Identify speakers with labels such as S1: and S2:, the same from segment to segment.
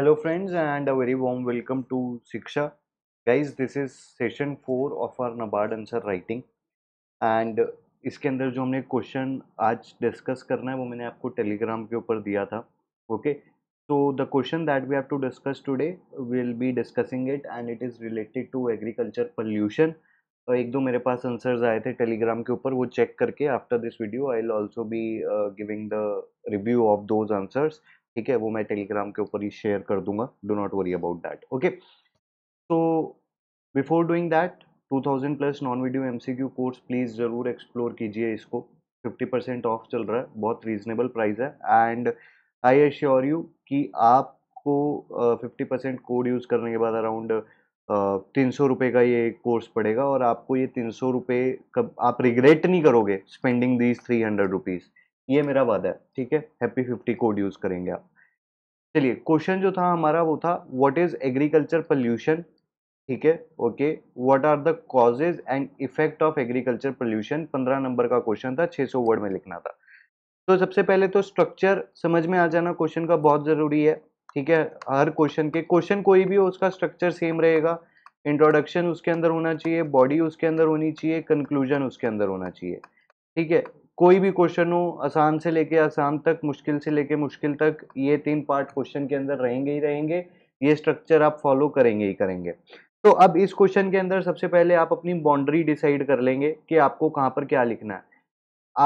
S1: hello friends and a very warm welcome to Shiksha guys this is session four of our NABARD answer writing and इसके अंदर जो हमने question आज discuss करना है वो मैंने आपको टेलीग्राम के ऊपर दिया था okay so the question that we have to discuss today will be discussing it and it is related to agriculture pollution एक दो मेरे पास आंसर्स आए थे टेलीग्राम के ऊपर वो चेक करके after this video I will also be giving the review of those answers ठीक है वो मैं टेलीग्राम के ऊपर ही शेयर कर दूंगा do not worry about that okay so before doing that 2000 plus non video MCQ course please ज़रूर explore कीजिए इसको 50 परसेंट ऑफ चल रहा है बहुत रीजनेबल प्राइस है एंड आई एश्योर यू कि आपको फिफ्टी परसेंट कोड यूज़ करने के बाद अराउंड तीन सौ रुपये का ये कोर्स पड़ेगा और आपको ये तीन सौ रुपये कब आप रिग्रेट नहीं करोगे spending these three hundred rupees ये मेरा वादा है ठीक है हैप्पी फिफ्टी कोड यूज़ करेंगे आप चलिए क्वेश्चन जो था हमारा वो था व्हाट इज एग्रीकल्चर पोल्यूशन ठीक है okay what are the causes and effect of agriculture pollution पंद्रह नंबर का क्वेश्चन था सौ वर्ड में लिखना था तो सबसे पहले तो स्ट्रक्चर समझ में आ जाना क्वेश्चन का बहुत ज़रूरी है ठीक है हर क्वेश्चन के क्वेश्चन कोई भी हो उसका स्ट्रक्चर सेम रहेगा इंट्रोडक्शन उसके अंदर होना चाहिए बॉडी उसके अंदर होनी चाहिए कंक्लूजन उसके अंदर होना चाहिए ठीक है कोई भी क्वेश्चन हो आसान से लेके आसान तक मुश्किल से लेके मुश्किल तक ये तीन पार्ट क्वेश्चन के अंदर रहेंगे ही रहेंगे ये स्ट्रक्चर आप फॉलो करेंगे ही करेंगे तो अब इस क्वेश्चन के अंदर सबसे पहले आप अपनी बाउंड्री डिसाइड कर लेंगे कि आपको कहाँ पर क्या लिखना है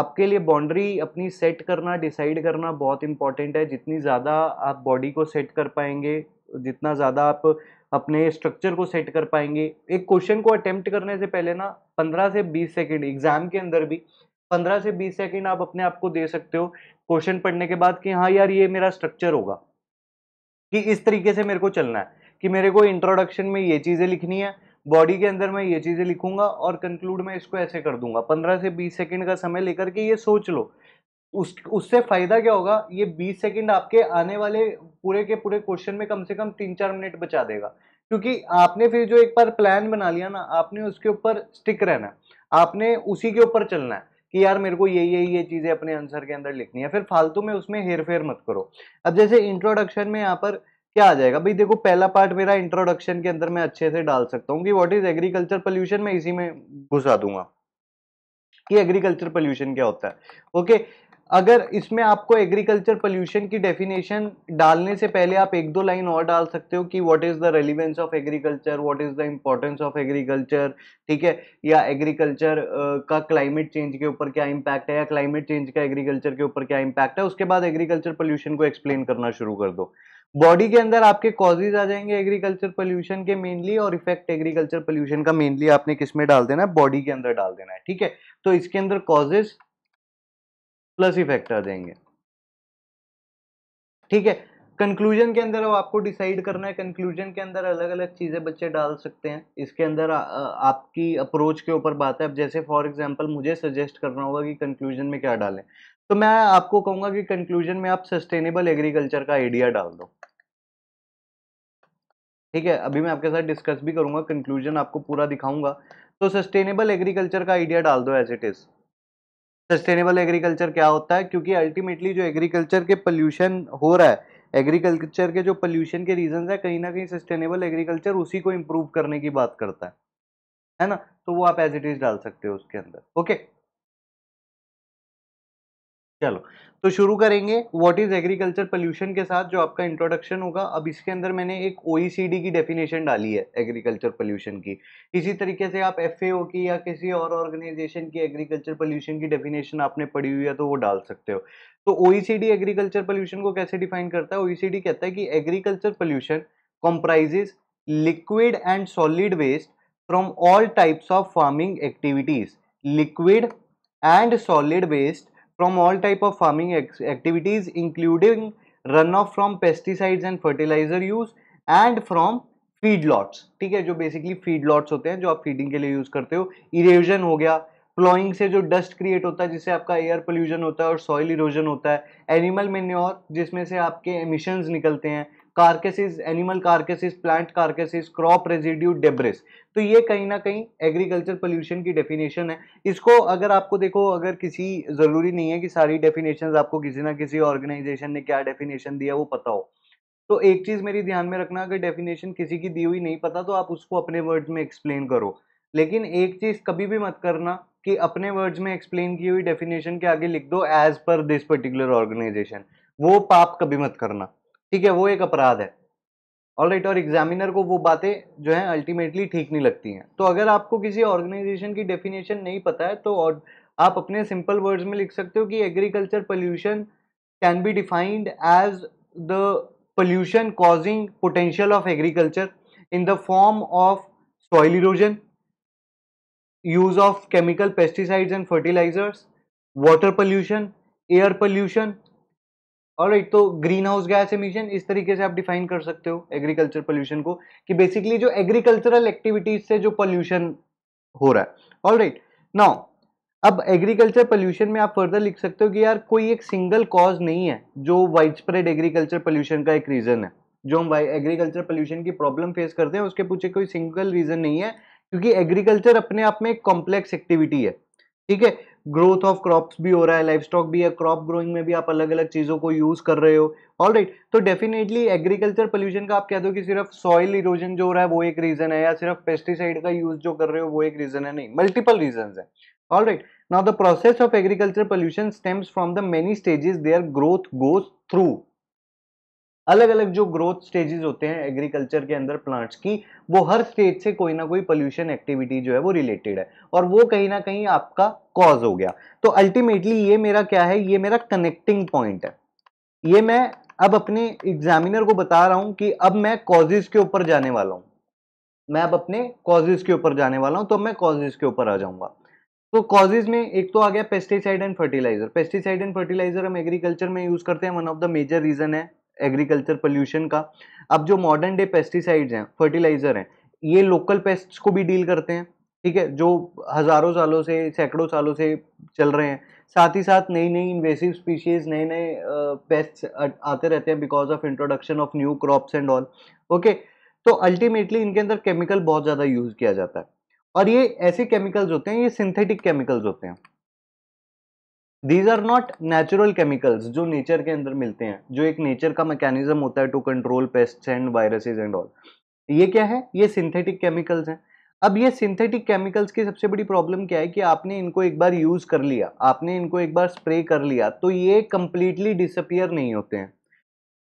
S1: आपके लिए बाउंड्री अपनी सेट करना डिसाइड करना बहुत इंपॉर्टेंट है जितनी ज़्यादा आप बॉडी को सेट कर पाएंगे जितना ज़्यादा आप अपने स्ट्रक्चर को सेट कर पाएंगे एक क्वेश्चन को अटेम्प्ट करने से पहले ना पंद्रह से बीस सेकेंड एग्ज़ाम के अंदर भी पंद्रह से बीस सेकेंड आप अपने आप को दे सकते हो क्वेश्चन पढ़ने के बाद कि हाँ यार ये मेरा स्ट्रक्चर होगा कि इस तरीके से मेरे को चलना है कि मेरे को इंट्रोडक्शन में ये चीज़ें लिखनी है बॉडी के अंदर मैं ये चीज़ें लिखूंगा और कंक्लूड में इसको ऐसे कर दूंगा पंद्रह से बीस सेकेंड का समय लेकर के ये सोच लो उस उससे फ़ायदा क्या होगा ये बीस सेकेंड आपके आने वाले पूरे के पूरे क्वेश्चन में कम से कम तीन चार मिनट बचा देगा क्योंकि आपने फिर जो एक बार प्लान बना लिया ना आपने उसके ऊपर स्टिक रहना आपने उसी के ऊपर चलना है कि यार मेरे को ये ये ये चीज़ें अपने आंसर के अंदर लिखनी है फिर फालतू में उसमें हेर फेर मत करो अब जैसे इंट्रोडक्शन में यहाँ पर क्या आ जाएगा भाई देखो पहला पार्ट मेरा इंट्रोडक्शन के अंदर मैं अच्छे से डाल सकता हूँ कि व्हाट इज एग्रीकल्चर पोल्यूशन मैं इसी में घुसा दूंगा कि एग्रीकल्चर पोल्यूशन क्या होता है ओके अगर इसमें आपको एग्रीकल्चर पोल्यूशन की डेफिनेशन डालने से पहले आप एक दो लाइन और डाल सकते हो कि what is the relevance of agriculture what is the importance of agriculture ठीक है या एग्रीकल्चर का क्लाइमेट चेंज के ऊपर क्या इम्पैक्ट है या क्लाइमेट चेंज का एग्रीकल्चर के ऊपर क्या इम्पैक्ट है उसके बाद एग्रीकल्चर पोल्यूशन को एक्सप्लेन करना शुरू कर दो बॉडी के अंदर आपके कॉजेज आ जाएंगे एग्रीकल्चर पोल्यूशन के मेनली और इफेक्ट एग्रीकल्चर पोल्यूशन का मेनली आपने किस में डाल देना है बॉडी के अंदर डाल देना है ठीक है तो इसके अंदर कॉजेज प्लस ही फैक्टर देंगे ठीक है कंक्लूजन के अंदर अब आपको डिसाइड करना है कंक्लूजन के अंदर अलग अलग चीज़ें बच्चे डाल सकते हैं इसके अंदर आ, आपकी अप्रोच के ऊपर बात है अब जैसे फॉर एग्जांपल मुझे सजेस्ट करना होगा कि कंक्लूजन में क्या डालें तो मैं आपको कहूँगा कि कंक्लूजन में आप सस्टेनेबल एग्रीकल्चर का आइडिया डाल दो ठीक है अभी मैं आपके साथ डिस्कस भी करूँगा कंक्लूजन आपको पूरा दिखाऊंगा तो सस्टेनेबल एग्रीकल्चर का आइडिया डाल दो as it is sustainable agriculture क्या होता है क्योंकि अल्टीमेटली जो एग्रीकल्चर के पोल्यूशन हो रहा है एग्रीकल्चर के जो पोल्यूशन के रीजन है कहीं ना कहीं सस्टेनेबल एग्रीकल्चर उसी को इम्प्रूव करने की बात करता है है ना तो वो आप एज इट इज डाल सकते हो उसके अंदर ओके चलो तो शुरू करेंगे व्हाट इज एग्रीकल्चर पोल्यूशन के साथ जो आपका इंट्रोडक्शन होगा अब इसके अंदर मैंने एक ओईसीडी की डेफिनेशन डाली है एग्रीकल्चर पोल्यूशन की इसी तरीके से आप एफएओ की या किसी और ऑर्गेनाइजेशन की एग्रीकल्चर पोल्यूशन की डेफिनेशन आपने पढ़ी हुई है तो वो डाल सकते हो तो ओईसीडी एग्रीकल्चर पोल्यूशन को कैसे डिफाइन करता है ओईसीडी कहता है कि agriculture pollution comprises liquid and solid waste from all types of farming activities liquid and solid waste from all type of farming activities including runoff from pesticides and fertilizer use and from lots ठीक है जो basically feed lots होते हैं जो आप feeding के लिए use करते हो इरेजन हो गया प्लॉइंग से जो डस्ट क्रिएट होता है जिससे आपका एयर पोल्यूशन होता है और सॉइल इरोजन होता है एनिमल मेन्योर जिसमें से आपके एमिशंस निकलते हैं carcasses animal carcasses plant carcasses crop residue debris तो ये कहीं ना कहीं एग्रीकल्चर पोल्यूशन की डेफिनेशन है इसको अगर आपको देखो अगर किसी ज़रूरी नहीं है कि सारी डेफिनेशन आपको किसी ना किसी ऑर्गेनाइजेशन ने क्या डेफिनेशन दिया वो पता हो तो एक चीज़ मेरी ध्यान में रखना अगर डेफिनेशन किसी की दी हुई नहीं पता तो आप उसको अपने वर्ड्स में एक्सप्लेन करो लेकिन एक चीज़ कभी भी मत करना कि अपने वर्ड्स में एक्सप्लेन की हुई डेफिनेशन के आगे लिख दो as per this particular organisation वो पाप कभी मत करना ठीक है वो एक अपराध है ऑल राइट और एग्जामिनर को वो बातें जो हैं अल्टीमेटली ठीक नहीं लगती हैं तो अगर आपको किसी ऑर्गेनाइजेशन की डेफिनेशन नहीं पता है तो आप अपने सिंपल वर्ड्स में लिख सकते हो कि agriculture pollution can be defined as the pollution causing potential of agriculture in the form of soil erosion use of chemical pesticides and fertilizers water pollution air pollution और राइट तो green house gas emission इस तरीके से आप define कर सकते हो agriculture pollution को कि बेसिकली जो एग्रीकल्चरल एक्टिविटीज से जो पोल्यूशन हो रहा है ऑल राइट नाउ अब एग्रीकल्चर पोल्यूशन में आप फर्दर लिख सकते हो कि यार कोई एक सिंगल कॉज नहीं है जो वाइड स्प्रेड एग्रीकल्चर पोल्यूशन का एक रीज़न है जो हम एग्रीकल्चर पोल्यूशन की प्रॉब्लम फेस करते हैं उसके पीछे कोई सिंगल रीज़न नहीं है क्योंकि एग्रीकल्चर अपने आप में एक कॉम्प्लेक्स एक्टिविटी है ठीक है ग्रोथ ऑफ क्रॉप्स भी हो रहा है लाइफ स्टॉक भी है क्रॉप ग्रोइंग में भी आप अलग अलग चीज़ों को यूज़ कर रहे हो ऑल राइट right, तो डेफिनेटली एग्रीकल्चर पोल्यूशन का आप कह दो कि सिर्फ सॉइल इरोजन जो हो रहा है वो एक रीज़न है या सिर्फ पेस्टिसाइड का यूज़ जो कर रहे हो वो एक रीज़न है नहीं मल्टीपल रीजन है all right now the process of agriculture pollution stems from the many stages their growth goes through अलग अलग जो ग्रोथ स्टेजेस होते हैं एग्रीकल्चर के अंदर प्लांट्स की वो हर स्टेज से कोई ना कोई पोल्यूशन एक्टिविटी जो है वो रिलेटेड है और वो कहीं ना कहीं आपका कॉज हो गया तो अल्टीमेटली ये मेरा क्या है ये मेरा कनेक्टिंग पॉइंट है ये मैं अब अपने एग्जामिनर को बता रहा हूँ कि अब मैं कॉजेज के ऊपर जाने वाला हूँ मैं अब अपने कॉजेज के ऊपर जाने वाला हूँ तो मैं कॉजेज के ऊपर आ जाऊँगा तो कॉजेज में एक तो आ गया pesticide and fertilizer pesticide and fertilizer हम एग्रीकल्चर में यूज़ करते हैं one of the major reason है एग्रीकल्चर पोल्यूशन का अब जो मॉडर्न डे पेस्टिसाइड्स हैं फर्टिलाइज़र हैं ये लोकल पेस्ट्स को भी डील करते हैं ठीक है जो हज़ारों सालों से सैकड़ों सालों से चल रहे हैं साथ ही साथ नई नई इन्वेसिव स्पीशीज़ नए नए पेस्ट्स आते रहते हैं because of introduction of new crops and all okay तो अल्टीमेटली इनके अंदर केमिकल बहुत ज़्यादा यूज़ किया जाता है और ये ऐसे केमिकल्स होते हैं ये सिंथेटिक केमिकल्स होते हैं these are not natural chemicals जो नेचर के अंदर मिलते हैं जो एक नेचर का मैकेनिज्म होता है to control pest and viruses and all ये क्या है ये सिंथेटिक केमिकल्स हैं अब ये सिंथेटिक केमिकल्स की सबसे बड़ी प्रॉब्लम क्या है कि आपने इनको एक बार यूज़ कर लिया आपने इनको एक बार स्प्रे कर लिया तो ये कंप्लीटली डिसअपियर नहीं होते हैं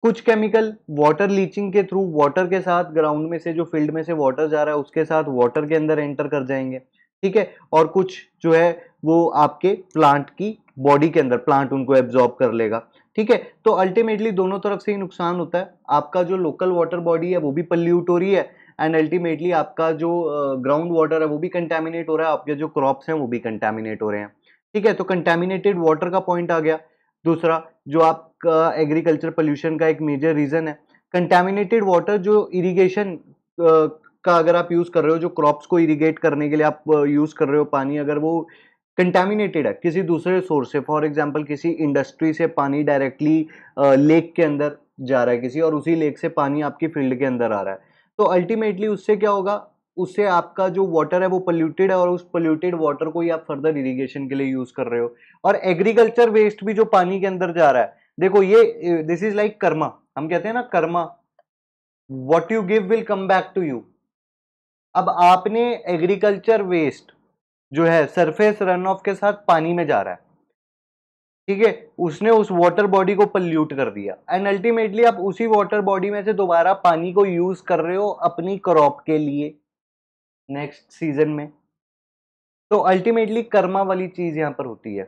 S1: कुछ केमिकल वाटर लीचिंग के थ्रू वाटर के साथ ग्राउंड में से जो फील्ड में से वाटर जा रहा है उसके साथ वाटर के अंदर एंटर कर जाएंगे ठीक है और कुछ जो है वो आपके प्लांट की बॉडी के अंदर प्लांट उनको एब्जॉर्ब कर लेगा ठीक है तो अल्टीमेटली दोनों तरफ से ही नुकसान होता है आपका जो लोकल वाटर बॉडी है वो भी पल्यूट हो रही है एंड अल्टीमेटली आपका जो ग्राउंड uh, वाटर है वो भी कंटेमिनेट हो रहा है आपके जो क्रॉप्स हैं वो भी कंटेमिनेट हो रहे हैं ठीक है तो कंटेमिनेटेड वाटर का पॉइंट आ गया दूसरा जो आपका एग्रीकल्चर पोल्यूशन का एक मेजर रीज़न है कंटेमिनेटेड वाटर जो इरिगेशन uh, का अगर आप यूज़ कर रहे हो जो क्रॉप्स को इरिगेट करने के लिए आप यूज़ कर रहे हो पानी अगर वो कंटेमिनेटेड है किसी दूसरे सोर्स से फॉर एग्जाम्पल किसी इंडस्ट्री से पानी डायरेक्टली लेक के अंदर जा रहा है किसी और उसी लेक से पानी आपकी फील्ड के अंदर आ रहा है तो अल्टीमेटली उससे क्या होगा उससे आपका जो वाटर है वो पोल्यूटेड है और उस पोल्यूटेड वाटर को ही आप फर्दर इरिगेशन के लिए यूज़ कर रहे हो और एग्रीकल्चर वेस्ट भी जो पानी के अंदर जा रहा है देखो ये दिस इज लाइक कर्मा हम कहते हैं ना karma what you give will come back to you अब आपने एग्रीकल्चर वेस्ट जो है सरफेस रन ऑफ के साथ पानी में जा रहा है ठीक है उसने उस वाटर बॉडी को पल्यूट कर दिया एंड अल्टीमेटली आप उसी वाटर बॉडी में से दोबारा पानी को यूज कर रहे हो अपनी क्रॉप के लिए नेक्स्ट सीजन में तो अल्टीमेटली कर्मा वाली चीज यहां पर होती है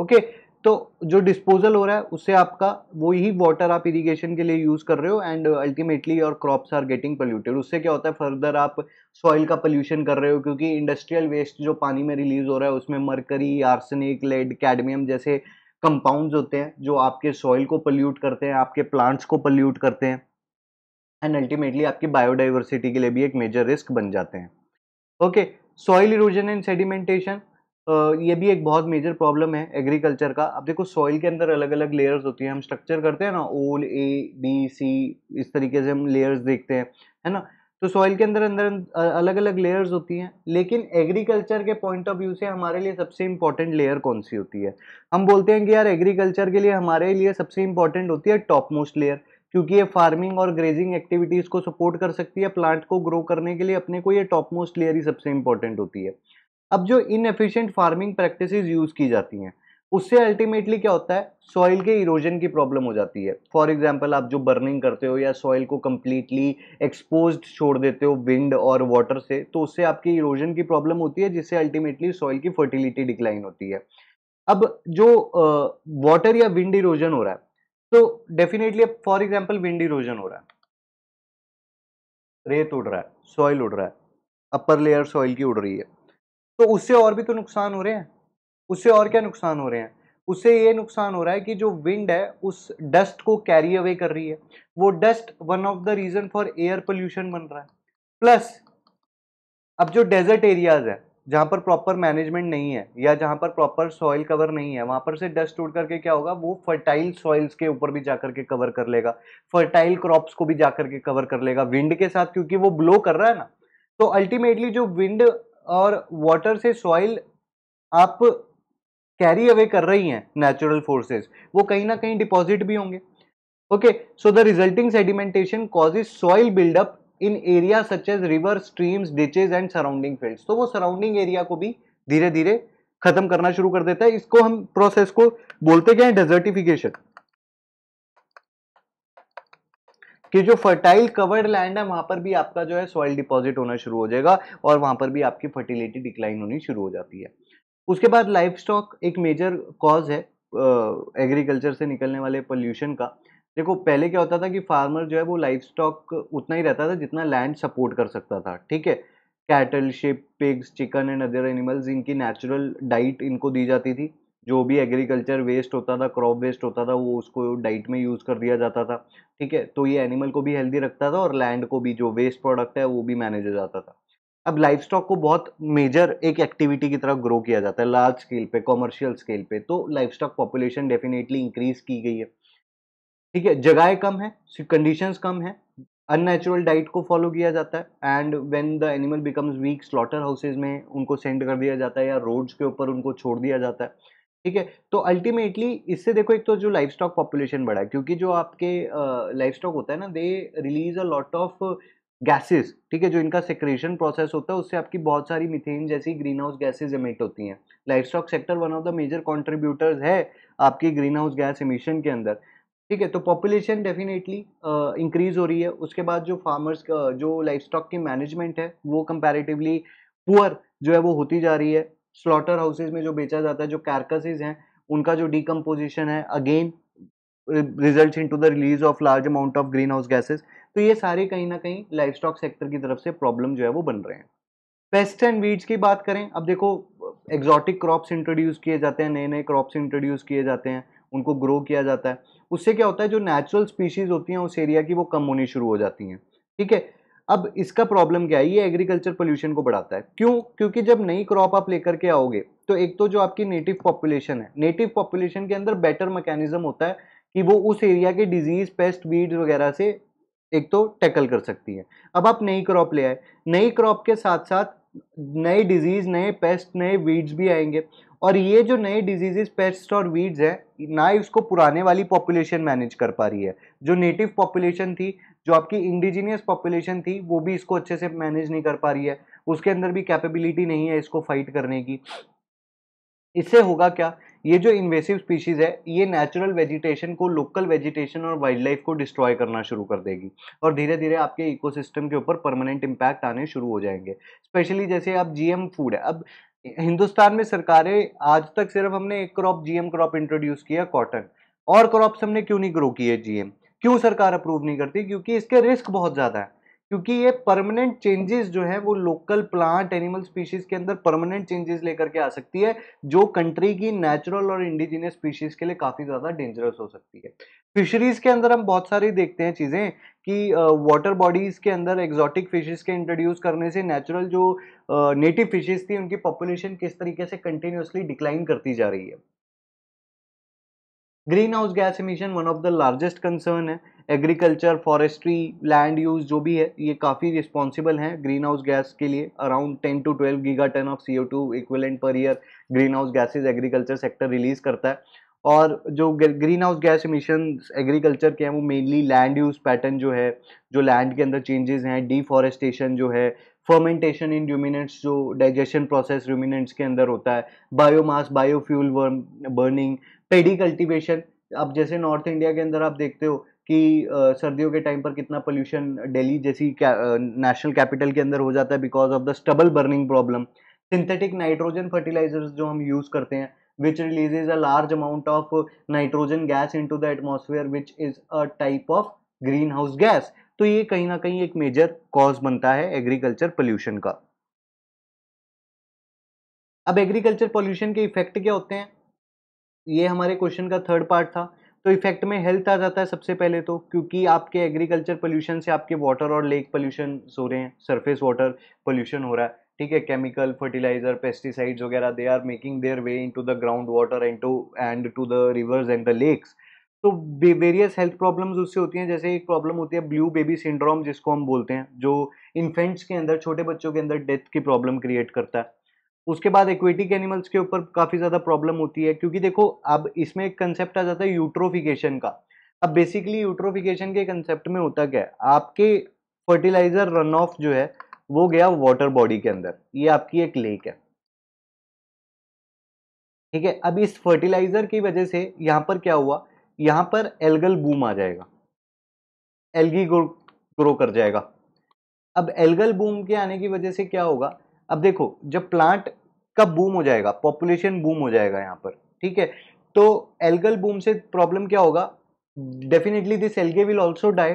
S1: ओके तो जो डिस्पोजल हो रहा है उससे आपका वही वाटर आप इरिगेशन के लिए यूज़ कर रहे हो एंड अल्टीमेटली और क्रॉप्स आर गेटिंग पोल्यूटेड उससे क्या होता है फर्दर आप सॉइल का पोल्यूशन कर रहे हो क्योंकि इंडस्ट्रियल वेस्ट जो पानी में रिलीज हो रहा है उसमें मरकरी आर्सनिक लेड कैडमियम जैसे कंपाउंड्स होते हैं जो आपके सॉइल को पल्यूट करते हैं आपके प्लांट्स को पल्यूट करते हैं एंड अल्टीमेटली आपकी बायोडाइवर्सिटी के लिए भी एक मेजर रिस्क बन जाते हैं okay soil erosion and sedimentation ये भी एक बहुत मेजर प्रॉब्लम है एग्रीकल्चर का अब देखो सॉइल के अंदर अलग अलग लेयर्स होती हैं हम स्ट्रक्चर करते हैं ना ओल ए बी सी इस तरीके से हम लेयर्स देखते हैं है ना तो सॉइल के अंदर अंदर अलग अलग लेयर्स होती हैं लेकिन एग्रीकल्चर के पॉइंट ऑफ व्यू से हमारे लिए सबसे इम्पॉर्टेंट लेयर कौन सी होती है हम बोलते हैं कि यार एग्रीकल्चर के लिए हमारे लिए सबसे इम्पॉर्टेंट होती है टॉप मोस्ट लेयर क्योंकि ये फार्मिंग और ग्रेजिंग एक्टिविटीज़ को सपोर्ट कर सकती है प्लांट को ग्रो करने के लिए अपने को ये टॉप मोस्ट लेयर ही सबसे इम्पॉर्टेंट होती है अब जो इनएफिशिएंट फार्मिंग प्रैक्टिस यूज़ की जाती हैं उससे अल्टीमेटली क्या होता है सॉइल के इरोजन की प्रॉब्लम हो जाती है फॉर एग्जाम्पल आप जो बर्निंग करते हो या सॉइल को कम्प्लीटली एक्सपोज छोड़ देते हो विंड और वाटर से तो उससे आपकी इरोजन की प्रॉब्लम होती है जिससे अल्टीमेटली सॉइल की फर्टिलिटी डिक्लाइन होती है अब जो वाटर या विंड इरोजन हो रहा है तो डेफिनेटली अब फॉर एग्जाम्पल विंड इरोजन हो रहा है रेत उड़ रहा है सॉइल उड़ रहा है अपर लेयर सॉइल की उड़ रही है तो उससे और भी तो नुकसान हो रहे हैं उससे और क्या नुकसान हो रहे हैं उससे ये नुकसान हो रहा है कि जो विंड है उस डस्ट को कैरी अवे कर रही है वो dust one of the reason for air pollution बन रहा है प्लस अब जो डेजर्ट एरियाज़ है जहां पर प्रॉपर मैनेजमेंट नहीं है या जहां पर प्रॉपर सॉइल कवर नहीं है वहां पर से डस्ट उड़ करके क्या होगा वो फर्टाइल सॉइल्स के ऊपर भी जाकर के कवर कर लेगा फर्टाइल क्रॉप्स को भी जाकर के कवर कर लेगा विंड के साथ क्योंकि वो ब्लो कर रहा है ना तो अल्टीमेटली जो विंड और वाटर से सॉइल आप कैरी अवे कर रही हैं नेचुरल फोर्सेस वो कहीं ना कहीं डिपॉजिट भी होंगे okay so the resulting sedimentation causes soil buildup in area such as river streams ditches and surrounding field तो वो सराउंडिंग एरिया को भी धीरे धीरे खत्म करना शुरू कर देता है इसको हम प्रोसेस को बोलते क्या है डेजर्टिफिकेशन कि जो फर्टाइल कवर्ड लैंड है वहाँ पर भी आपका जो है सॉइल डिपॉजिट होना शुरू हो जाएगा और वहाँ पर भी आपकी फर्टिलिटी डिक्लाइन होनी शुरू हो जाती है उसके बाद लाइफ स्टॉक एक मेजर कॉज है एग्रीकल्चर से निकलने वाले पोल्यूशन का देखो पहले क्या होता था कि फार्मर जो है वो लाइफ स्टॉक उतना ही रहता था जितना लैंड सपोर्ट कर सकता था ठीक है cattle sheep pigs chicken and other animals इनकी नेचुरल डाइट इनको दी जाती थी जो भी एग्रीकल्चर वेस्ट होता था क्रॉप वेस्ट होता था वो उसको डाइट में यूज़ कर दिया जाता था ठीक है तो ये एनिमल को भी हेल्दी रखता था और लैंड को भी जो वेस्ट प्रोडक्ट है वो भी मैनेज हो जाता था अब लाइफ स्टॉक को बहुत मेजर एक एक्टिविटी की तरह ग्रो किया जाता है लार्ज स्केल पे कॉमर्शियल स्केल पे तो livestock population definitely increase की गई है ठीक है जगह कम है कंडीशन कम है अननेचुरल डाइट को फॉलो किया जाता है and when the animal becomes weak slaughter houses में उनको सेंड कर दिया जाता है या रोड्स के ऊपर उनको छोड़ दिया जाता है ठीक है तो अल्टीमेटली इससे देखो एक तो जो लाइफ स्टॉक पॉपुलेशन बढ़ा है क्योंकि जो आपके लाइफ स्टॉक होता है ना they release a lot of gases ठीक है जो इनका सेक्रेशन प्रोसेस होता है उससे आपकी बहुत सारी मिथेन जैसी ग्रीन हाउस गैसेज इमिट होती हैं livestock sector one of the major contributors है आपकी ग्रीन हाउस गैस इमिशन के अंदर ठीक है तो पॉपुलेशन डेफिनेटली इंक्रीज हो रही है उसके बाद जो फार्मर्स का जो लाइफ स्टॉक की मैनेजमेंट है वो कंपैरेटिवली पुअर जो है वो होती जा रही है स्लॉटर हाउसेज में जो बेचा जाता है जो कैरकसेज हैं उनका जो डिकम्पोजिशन है again result into the release of large amount of green house gases तो ये सारे कहीं ना कहीं लाइफ स्टॉक सेक्टर की तरफ से प्रॉब्लम जो है वो बन रहे हैं पेस्ट एंड वीड्स की बात करें अब देखो एक्जॉटिक क्रॉप्स इंट्रोड्यूस किए जाते हैं नए नए क्रॉप्स इंट्रोड्यूस किए जाते हैं उनको ग्रो किया जाता है उससे क्या होता है जो नेचुरल स्पीशीज़ होती हैं उस एरिया की वो कम होनी शुरू हो जाती हैं ठीक है अब इसका प्रॉब्लम क्या है ये एग्रीकल्चर पोल्यूशन को बढ़ाता है क्यों क्योंकि जब नई क्रॉप आप लेकर के आओगे तो एक तो जो आपकी नेटिव पॉपुलेशन है नेटिव पॉपुलेशन के अंदर बेटर मैकेनिज्म होता है कि वो उस एरिया के डिजीज पेस्ट बीड्स वगैरह से एक तो टैकल कर सकती है अब आप नई क्रॉप ले आए नई क्रॉप के साथ साथ नए डिजीज़ नए पेस्ट नए वीड्स भी आएंगे और ये जो नए डिजीजेस पेस्ट और वीड्स हैं ना ही उसको पुराने वाली पॉपुलेशन मैनेज कर पा रही है जो नेटिव पॉपुलेशन थी जो आपकी इंडिजीनियस पॉपुलेशन थी वो भी इसको अच्छे से मैनेज नहीं कर पा रही है उसके अंदर भी कैपेबिलिटी नहीं है इसको फाइट करने की इससे होगा क्या ये जो इन्वेसिव स्पीशीज़ है ये नेचुरल वेजिटेशन को लोकल वेजिटेशन और वाइल्ड लाइफ को डिस्ट्रॉय करना शुरू कर देगी और धीरे धीरे आपके इकोसिस्टम के ऊपर परमानेंट इम्पैक्ट आने शुरू हो जाएंगे स्पेशली जैसे आप जीएम फूड है अब हिंदुस्तान में सरकारें आज तक सिर्फ हमने एक क्रॉप जीएम क्रॉप इंट्रोड्यूस किया कॉटन और क्रॉप्स हमने क्यों नहीं ग्रो किए जीएम क्यों सरकार अप्रूव नहीं करती क्योंकि इसके रिस्क बहुत ज़्यादा है क्योंकि ये परमानेंट चेंजेस जो है वो लोकल प्लांट एनिमल स्पीशीज के अंदर परमानेंट चेंजेस लेकर के आ सकती है जो कंट्री की नेचुरल और इंडिजिनियस स्पीशीज के लिए काफ़ी ज़्यादा डेंजरस हो सकती है फिशरीज के अंदर हम बहुत सारी देखते हैं चीज़ें कि वाटर बॉडीज़ के अंदर एक्जॉटिक फिशेज के इंट्रोड्यूस करने से नेचुरल जो नेटिव फिशेज थी उनकी पॉपुलेशन किस तरीके से कंटिन्यूसली डिक्लाइन करती जा रही है green house gas emission one of the largest concern है एग्रीकल्चर फॉरेस्ट्री लैंड यूज जो भी है ये काफ़ी रिस्पॉन्सिबल हैं ग्रीन हाउस गैस के लिए around 10 to 12 giga ton of C O two equivalent per year green house gases agriculture sector release करता है और जो green house gas emission agriculture के हैं वो मेनली लैंड यूज पैटर्न जो है जो लैंड के अंदर चेंजेस हैं डिफॉरेस्टेशन जो है फर्मेंटेशन इन रूमिनट्स जो डाइजेशन प्रोसेस र्यूमिनेंट्स के अंदर होता है biomass biofuel burning paddy cultivation अब जैसे नॉर्थ इंडिया के अंदर आप देखते हो कि सर्दियों के टाइम पर कितना पोल्यूशन दिल्ली जैसी नेशनल कैपिटल के अंदर हो जाता है because of the stubble burning problem synthetic nitrogen fertilizers जो हम यूज़ करते हैं which a large amount of nitrogen gas into the atmosphere which is a type of green house gas तो ये कहीं ना कहीं एक मेजर कॉज बनता है एग्रीकल्चर पोल्यूशन का अब एग्रीकल्चर पोल्यूशन के इफेक्ट क्या होते हैं ये हमारे क्वेश्चन का थर्ड पार्ट था तो इफेक्ट में हेल्थ आ जाता है सबसे पहले तो क्योंकि आपके एग्रीकल्चर पोल्यूशन से आपके वाटर और लेक पोल्यूशन हो रहे हैं सरफेस वाटर पोल्यूशन हो रहा है ठीक है केमिकल फर्टिलाइजर पेस्टिसाइड्स वगैरह they are making their way into the ground water and to and to the rivers and the lakes तो वेरियस हेल्थ प्रॉब्लम्स उससे होती हैं जैसे एक प्रॉब्लम होती है ब्लू बेबी सिंड्रोम जिसको हम बोलते हैं जो इन्फेंट्स के अंदर छोटे बच्चों के अंदर डेथ की प्रॉब्लम क्रिएट करता है उसके बाद एक्वेटिक एनिमल्स के ऊपर काफ़ी ज़्यादा प्रॉब्लम होती है क्योंकि देखो अब इसमें एक कंसेप्ट आ जाता है यूट्रोफिकेशन का अब बेसिकली यूट्रोफिकेशन के कंसेप्ट में होता क्या है आपके फर्टिलाइजर रन ऑफ जो है वो गया वाटर बॉडी के अंदर ये आपकी एक लेक है ठीक है अब इस फर्टिलाइजर की वजह से यहाँ पर क्या हुआ यहाँ पर एल्गल बूम आ जाएगा एल्गी ग्रो ग्रो कर जाएगा अब एल्गल बूम के आने की वजह से क्या होगा अब देखो जब प्लांट का बूम हो जाएगा पॉपुलेशन बूम हो जाएगा यहाँ पर ठीक है तो एल्गल बूम से प्रॉब्लम क्या होगा definitely this algae will also die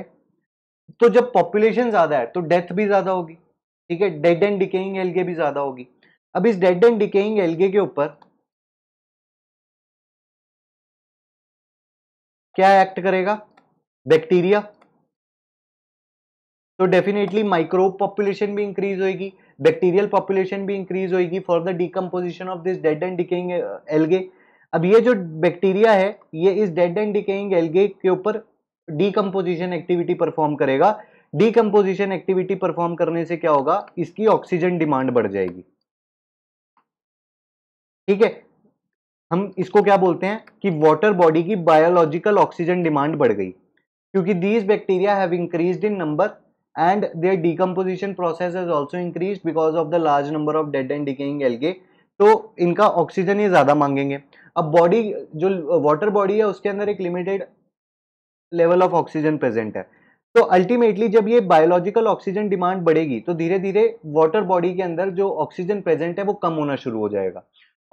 S1: तो जब पॉपुलेशन ज़्यादा है तो डेथ भी ज़्यादा होगी ठीक है डेड एंड डिकेइंग एल्गे भी ज़्यादा होगी अब इस डेड एंड डिकेइंग एल्गे के ऊपर क्या एक्ट करेगा बैक्टीरिया तो डेफिनेटली माइक्रोब पॉपुलेशन भी इंक्रीज होगी बैक्टीरियल पॉपुलेशन भी इंक्रीज होगी for the decomposition of this dead and decaying algae अब ये जो बैक्टीरिया है ये इस डेड एंड डिकेइंग एल्गे के ऊपर डीकम्पोजिशन एक्टिविटी परफॉर्म करेगा डीकम्पोजिशन एक्टिविटी परफॉर्म करने से क्या होगा इसकी ऑक्सीजन डिमांड बढ़ जाएगी ठीक है हम इसको क्या बोलते हैं कि वाटर बॉडी की बायोलॉजिकल ऑक्सीजन डिमांड बढ़ गई क्योंकि these bacteria have increased in number and their decomposition process has also increased because of the large number of dead and decaying algae तो इनका ऑक्सीजन ही ज़्यादा मांगेंगे अब बॉडी जो वाटर बॉडी है उसके अंदर एक limited level of oxygen present है तो अल्टीमेटली जब ये बायोलॉजिकल ऑक्सीजन डिमांड बढ़ेगी तो धीरे धीरे वाटर बॉडी के अंदर जो ऑक्सीजन प्रेजेंट है वो कम होना शुरू हो जाएगा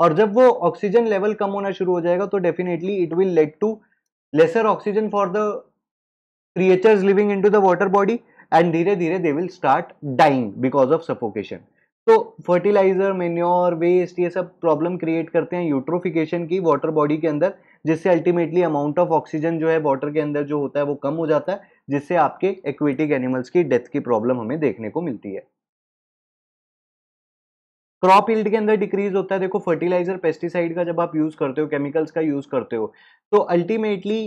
S1: और जब वो ऑक्सीजन लेवल कम होना शुरू हो जाएगा तो definitely it will lead to lesser oxygen for the creatures living into the water body and धीरे धीरे they will start dying because of suffocation तो फर्टिलाइजर मेन्योर वेस्ट ये सब प्रॉब्लम क्रिएट करते हैं यूट्रोफिकेशन की वाटर बॉडी के अंदर जिससे अल्टीमेटली अमाउंट ऑफ ऑक्सीजन जो है वाटर के अंदर जो होता है वो कम हो जाता है जिससे आपके एक्वेटिक एनिमल्स की डेथ की प्रॉब्लम हमें देखने को मिलती है क्रॉप इल्ड के अंदर डिक्रीज होता है देखो फर्टिलाइजर पेस्टिसाइड का जब आप यूज़ करते हो केमिकल्स का यूज़ करते हो तो अल्टीमेटली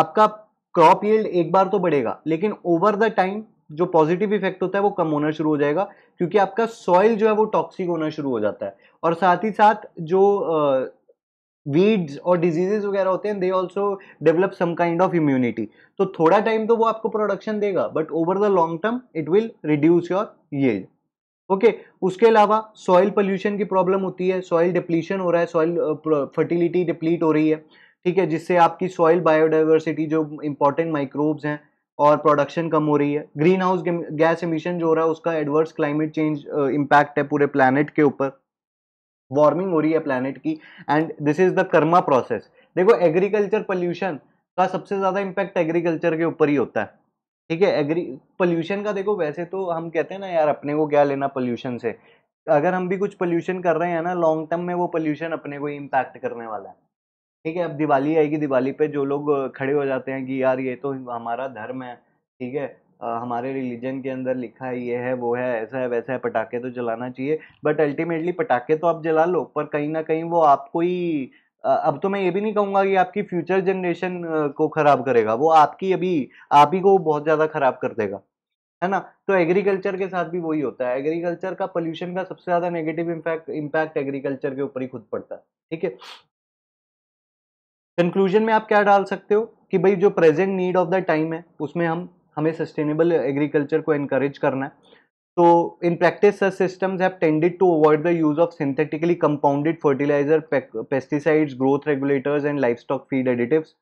S1: आपका क्रॉप यील्ड एक बार तो बढ़ेगा लेकिन ओवर द टाइम जो पॉजिटिव इफेक्ट होता है वो कम होना शुरू हो जाएगा क्योंकि आपका सॉइल जो है वो टॉक्सिक होना शुरू हो जाता है और साथ ही साथ जो वीड्स और डिजीजेज वगैरह होते हैं they also develop some kind of immunity तो थोड़ा टाइम तो वो आपको प्रोडक्शन देगा but over the long term it will reduce your yield okay उसके अलावा सॉइल पोल्यूशन की प्रॉब्लम होती है सॉइल डिप्लीशन हो रहा है सॉइल फर्टिलिटी डिप्लीट हो रही है ठीक है जिससे आपकी सॉइल बायोडाइवर्सिटी जो इंपॉर्टेंट माइक्रोब्स हैं और प्रोडक्शन कम हो रही है ग्रीन हाउस गैस इमिशन जो हो रहा है उसका एडवर्स क्लाइमेट चेंज इम्पैक्ट है पूरे प्लानट के ऊपर वार्मिंग हो रही है प्लानट की and this is the karma process देखो एग्रीकल्चर पोल्यूशन का सबसे ज़्यादा इम्पैक्ट एग्रीकल्चर के ऊपर ही होता है ठीक है एग्री पोल्यूशन का देखो वैसे तो हम कहते हैं ना यार अपने को क्या लेना पोल्यूशन से अगर हम भी कुछ पोल्यूशन कर रहे हैं ना लॉन्ग टर्म में वो पोल्यूशन अपने को ही इम्पैक्ट करने वाला है ठीक है अब दिवाली आएगी दिवाली पे जो लोग खड़े हो जाते हैं कि यार ये तो हमारा धर्म है ठीक है आ, हमारे रिलीजन के अंदर लिखा है ये है वो है ऐसा है वैसा है पटाखे तो जलाना चाहिए बट अल्टीमेटली पटाखे तो आप जला लो पर कहीं ना कहीं वो आपको ही अब तो मैं ये भी नहीं कहूँगा कि आपकी फ्यूचर जनरेशन को ख़राब करेगा वो आपकी अभी आप ही को बहुत ज़्यादा ख़राब कर देगा है ना तो एग्रीकल्चर के साथ भी वही होता है एग्रीकल्चर का पोल्यूशन का सबसे ज़्यादा नेगेटिव इम्पैक्ट इम्पैक्ट एग्रीकल्चर के ऊपर ही खुद पड़ता है ठीक है कंक्लूजन में आप क्या डाल सकते हो कि भाई जो present need of the time है उसमें हम हमें सस्टेनेबल एग्रीकल्चर को इनकरेज करना है तो in practice such systems have tended to avoid the use of synthetically compounded fertiliser pesticides growth regulators and livestock feed additives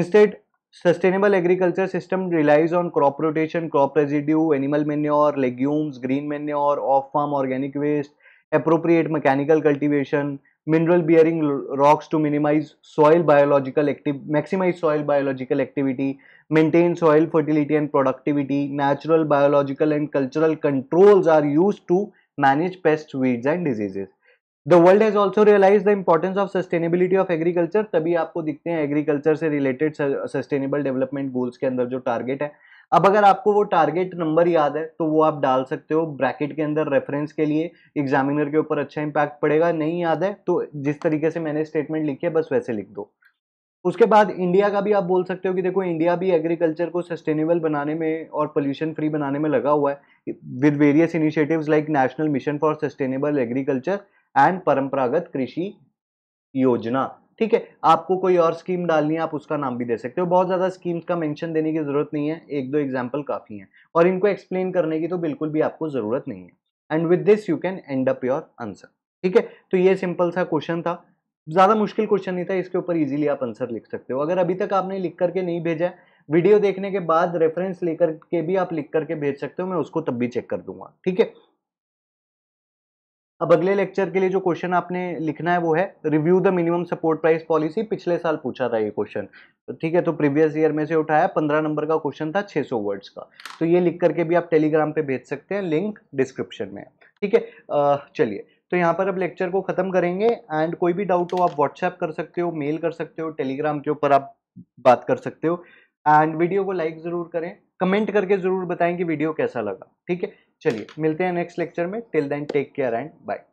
S1: instead sustainable agriculture system relies on crop rotation crop residue animal manure legumes green manure off farm organic waste appropriate mechanical cultivation mineral bearing rocks to minimize soil biological active maximize soil biological activity maintain soil fertility and productivity natural biological and cultural controls are used to manage pests weeds and diseases the world has also realized the importance of sustainability of agriculture तभी आपको दिखते हैं agriculture से related sustainable development goals के अंदर जो target है अब अगर आपको वो टारगेट नंबर याद है तो वो आप डाल सकते हो ब्रैकेट के अंदर रेफरेंस के लिए एग्जामिनर के ऊपर अच्छा इंपैक्ट पड़ेगा नहीं याद है तो जिस तरीके से मैंने स्टेटमेंट लिखी है बस वैसे लिख दो उसके बाद इंडिया का भी आप बोल सकते हो कि देखो इंडिया भी एग्रीकल्चर को सस्टेनेबल बनाने में और पोल्यूशन फ्री बनाने में लगा हुआ है with various initiatives like national mission for sustainable agriculture and Paramparagat Krishi योजना ठीक है आपको कोई और स्कीम डालनी है आप उसका नाम भी दे सकते हो बहुत ज़्यादा स्कीम्स का मेंशन देने की ज़रूरत नहीं है एक दो एग्जाम्पल काफ़ी हैं और इनको एक्सप्लेन करने की तो बिल्कुल भी आपको ज़रूरत नहीं है and with this you can end up your answer ठीक है तो ये सिंपल सा क्वेश्चन था ज़्यादा मुश्किल क्वेश्चन नहीं था इसके ऊपर इजीली आप आंसर लिख सकते हो अगर अभी तक आपने लिख करके नहीं भेजा है वीडियो देखने के बाद रेफरेंस लेकर के भी आप लिख करके भेज सकते हो मैं उसको तब भी चेक कर दूंगा ठीक है अब अगले लेक्चर के लिए जो क्वेश्चन आपने लिखना है वो है review the minimum support price policy पिछले साल पूछा था ये क्वेश्चन तो ठीक है तो प्रीवियस ईयर में से उठाया पंद्रह नंबर का क्वेश्चन था सौ वर्ड्स का तो ये लिख करके भी आप टेलीग्राम पे भेज सकते हैं लिंक डिस्क्रिप्शन में ठीक है चलिए तो यहाँ पर अब लेक्चर को ख़त्म करेंगे एंड कोई भी डाउट हो आप व्हाट्सएप कर सकते हो मेल कर सकते हो टेलीग्राम के ऊपर आप बात कर सकते हो एंड वीडियो को लाइक ज़रूर करें कमेंट करके ज़रूर बताएं कि वीडियो कैसा लगा ठीक है चलिए मिलते हैं नेक्स्ट लेक्चर में till then take care and bye